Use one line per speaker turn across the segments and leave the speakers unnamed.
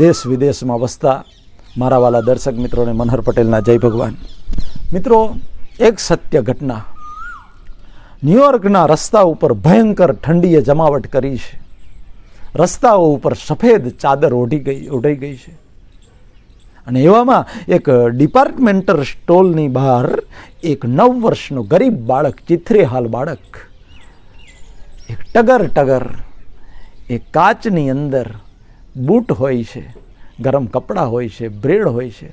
દેશ વિદેશમાં વસતા મારા વાલા દર્શક મિત્રોને મનહર પટેલના જય ભગવાન મિત્રો એક સત્ય ઘટના ન્યુયોર્કના રસ્તા ઉપર ભયંકર ઠંડીએ જમાવટ કરી છે રસ્તાઓ ઉપર સફેદ ચાદર ઓઢી ગઈ ઓઢાઈ ગઈ છે અને એવામાં એક ડિપાર્ટમેન્ટલ સ્ટોલની બહાર એક નવ વર્ષનો ગરીબ બાળક ચિથરેહાલ બાળક એક ટગર ટગર એ કાચની અંદર બૂટ હોય છે ગરમ કપડાં હોય છે બ્રેડ હોય છે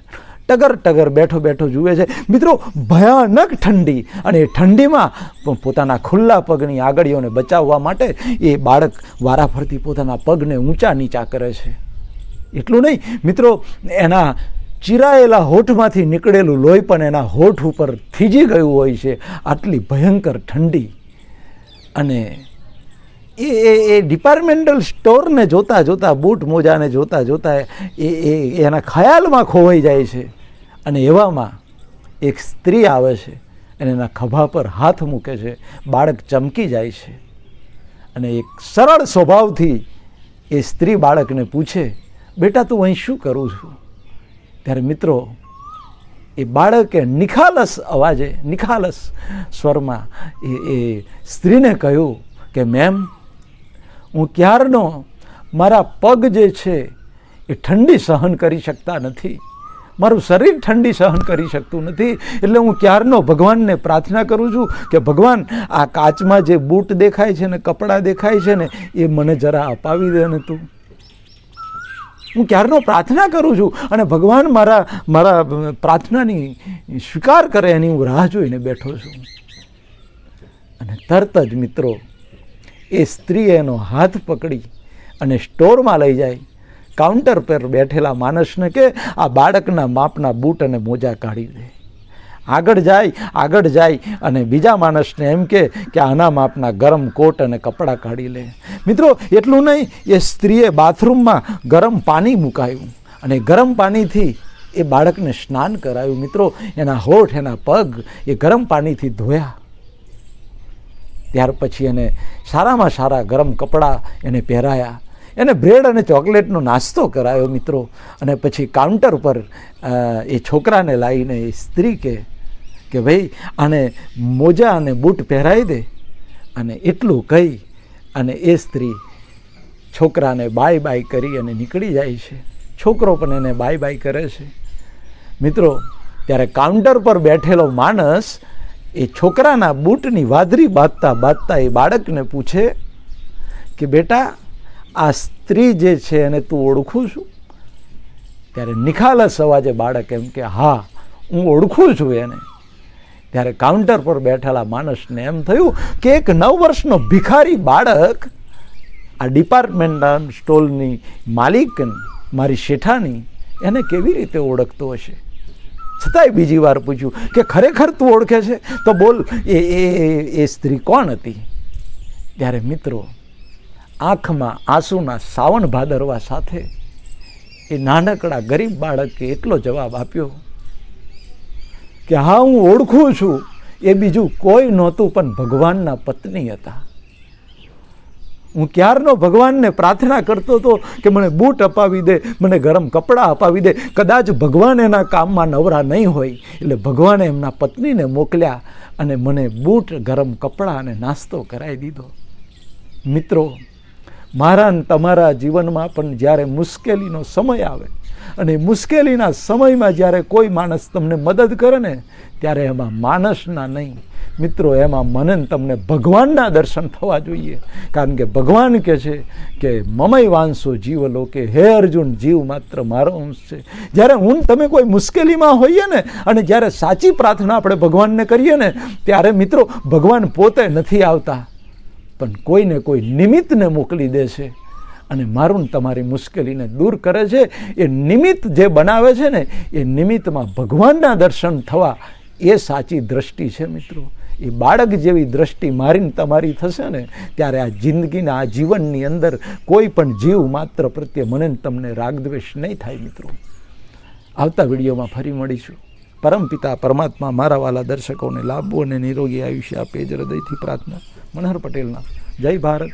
ટગર ટગર બેઠો બેઠો જુએ છે મિત્રો ભયાનક ઠંડી અને એ ઠંડીમાં પોતાના ખુલ્લા પગની આગળીઓને બચાવવા માટે એ બાળક વારાફરતી પોતાના પગને ઊંચા નીચા કરે છે એટલું નહીં મિત્રો એના ચિરાયેલા હોઠમાંથી નીકળેલું લોહી પણ એના હોઠ ઉપર થીજી ગયું હોય છે આટલી ભયંકર ઠંડી અને એ એ એ ડિપાર્ટમેન્ટલ સ્ટોરને જોતાં જોતાં બૂટ મોજાને જોતાં જોતાં એ એ એના ખ્યાલમાં ખોવાઈ જાય છે અને એવામાં એક સ્ત્રી આવે છે અને એના ખભા પર હાથ મૂકે છે બાળક ચમકી જાય છે અને એક સરળ સ્વભાવથી એ સ્ત્રી બાળકને પૂછે બેટા તું અહીં શું કરું છું ત્યારે મિત્રો એ બાળકે નિખાલસ અવાજે નિખાલસ સ્વરમાં એ એ સ્ત્રીને કહ્યું કે મેમ હું ક્યારનો મારા પગ જે છે એ ઠંડી સહન કરી શકતા નથી મારું શરીર ઠંડી સહન કરી શકતું નથી એટલે હું ક્યારનો ભગવાનને પ્રાર્થના કરું છું કે ભગવાન આ કાચમાં જે બૂટ દેખાય છે ને કપડાં દેખાય છે ને એ મને જરા અપાવી દે ને તું હું ક્યારનો પ્રાર્થના કરું છું અને ભગવાન મારા મારા પ્રાર્થનાની સ્વીકાર કરે એની હું રાહ જોઈને બેઠો છું અને તરત જ મિત્રો એ સ્ત્રીએ એનો હાથ પકડી અને સ્ટોરમાં લઈ જાય કાઉન્ટર પર બેઠેલા માણસને કે આ બાળકના માપના બૂટ અને મોજા કાઢી દે આગળ જાય આગળ જાય અને બીજા માણસને એમ કે કે આના માપના ગરમ કોટ અને કપડાં કાઢી લે મિત્રો એટલું નહીં એ સ્ત્રીએ બાથરૂમમાં ગરમ પાણી મુકાયું અને ગરમ પાણીથી એ બાળકને સ્નાન કરાયું મિત્રો એના હોઠ એના પગ એ ગરમ પાણીથી ધોયા ત્યાર પછી એને સારામાં સારા ગરમ કપડાં એને પહેરાયા એને બ્રેડ અને ચોકલેટનો નાસ્તો કરાયો મિત્રો અને પછી કાઉન્ટર પર એ છોકરાને લાવીને એ સ્ત્રી કે કે ભાઈ આને મોજા અને બૂટ પહેરાવી દે અને એટલું કહી અને એ સ્ત્રી છોકરાને બાય બાય કરી અને નીકળી જાય છે છોકરો પણ એને બાય બાય કરે છે મિત્રો ત્યારે કાઉન્ટર પર બેઠેલો માણસ એ છોકરાના બૂટની વાદરી બાંધતા બાંધતા એ બાળકને પૂછે કે બેટા આ સ્ત્રી જે છે એને તું ઓળખું છું ત્યારે નિખાલસ અવાજે બાળક એમ કે હા હું ઓળખું છું એને ત્યારે કાઉન્ટર પર બેઠેલા માણસને એમ થયું કે એક નવ વર્ષનો ભિખારી બાળક આ ડિપાર્ટમેન્ટલ સ્ટોલની માલિક મારી શેઠાની એને કેવી રીતે ઓળખતો હશે છતાંય બીજી વાર પૂછ્યું કે ખરેખર તું ઓળખે છે તો બોલ એ એ એ સ્ત્રી કોણ હતી ત્યારે મિત્રો આંખમાં આંસુના સાવણ ભાદરવા સાથે એ નાનકડા ગરીબ બાળકે એટલો જવાબ આપ્યો કે હા હું ઓળખું છું એ બીજું કોઈ નહોતું પણ ભગવાનના પત્ની હતા હું ક્યારનો ભગવાનને પ્રાર્થના કરતો હતો કે મને બૂટ અપાવી દે મને ગરમ કપડાં અપાવી દે કદાચ ભગવાન એના કામમાં નવરા નહીં હોય એટલે ભગવાને એમના પત્નીને મોકલ્યા અને મને બૂટ ગરમ કપડાં અને નાસ્તો કરાવી દીધો મિત્રો મારા તમારા જીવનમાં પણ જ્યારે મુશ્કેલીનો સમય આવે અને મુશ્કેલીના સમયમાં જ્યારે કોઈ માણસ તમને મદદ કરે ને ત્યારે એમાં માણસના નહીં મિત્રો એમાં મનન તમને ભગવાનના દર્શન થવા જોઈએ કારણ કે ભગવાન કહે છે કે મમય વાંસો જીવ લોકે હે અર્જુન જીવ માત્ર મારો અંશ છે જ્યારે હું તમે કોઈ મુશ્કેલીમાં હોઈએ ને અને જ્યારે સાચી પ્રાર્થના આપણે ભગવાનને કરીએ ને ત્યારે મિત્રો ભગવાન પોતે નથી આવતા પણ કોઈને કોઈ નિમિત્તને મોકલી દે છે અને મારું તમારી મુશ્કેલીને દૂર કરે છે એ નિમિત્ત જે બનાવે છે ને એ નિમિત્તમાં ભગવાનના દર્શન થવા એ સાચી દ્રષ્ટિ છે મિત્રો એ બાળક જેવી દ્રષ્ટિ મારીને તમારી થશે ને ત્યારે આ જિંદગીના આ જીવનની અંદર કોઈ પણ જીવ માત્ર પ્રત્યે મને તમને રાગદ્વેષ નહીં થાય મિત્રો આવતા વિડીયોમાં ફરી મળીશું પરમપિતા પરમાત્મા મારા વાલા દર્શકોને લાભો અને નિરોગી આયુષ્ય આપે જ હૃદયથી પ્રાર્થના મનહર પટેલના જય ભારત